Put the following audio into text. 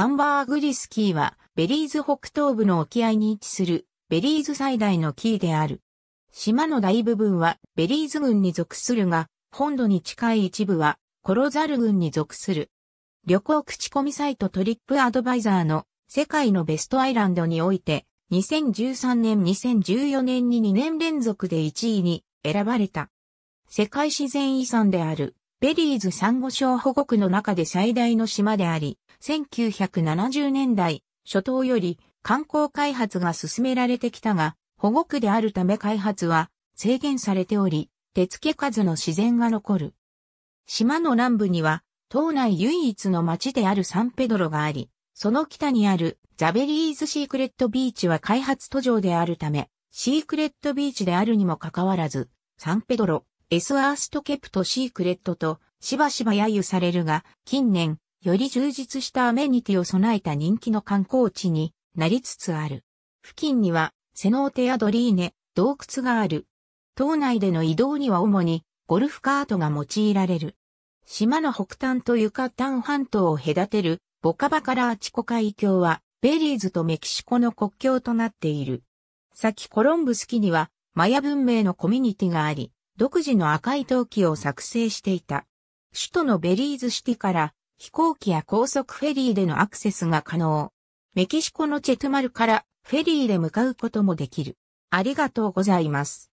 アンバーグリスキーは、ベリーズ北東部の沖合に位置する、ベリーズ最大のキーである。島の大部分は、ベリーズ軍に属するが、本土に近い一部は、コロザル軍に属する。旅行口コミサイトトリップアドバイザーの世界のベストアイランドにおいて、2013年2014年に2年連続で1位に選ばれた。世界自然遺産であるベリーズ産後礁保護区の中で最大の島であり、1970年代初頭より観光開発が進められてきたが、保護区であるため開発は制限されており、手付け数の自然が残る。島の南部には、島内唯一の町であるサンペドロがあり、その北にあるザベリーズシークレットビーチは開発途上であるため、シークレットビーチであるにもかかわらず、サンペドロ、エスアーストケプトシークレットとしばしば揶揄されるが、近年、より充実したアメニティを備えた人気の観光地になりつつある。付近には、セノーテやドリーネ、洞窟がある。島内での移動には主に、ゴルフカートが用いられる。島の北端とユカタン半島を隔てる、ボカバカラーチコ海峡は、ベリーズとメキシコの国境となっている。先コロンブス期には、マヤ文明のコミュニティがあり、独自の赤い陶器を作成していた。首都のベリーズシティから飛行機や高速フェリーでのアクセスが可能。メキシコのチェトマルからフェリーで向かうこともできる。ありがとうございます。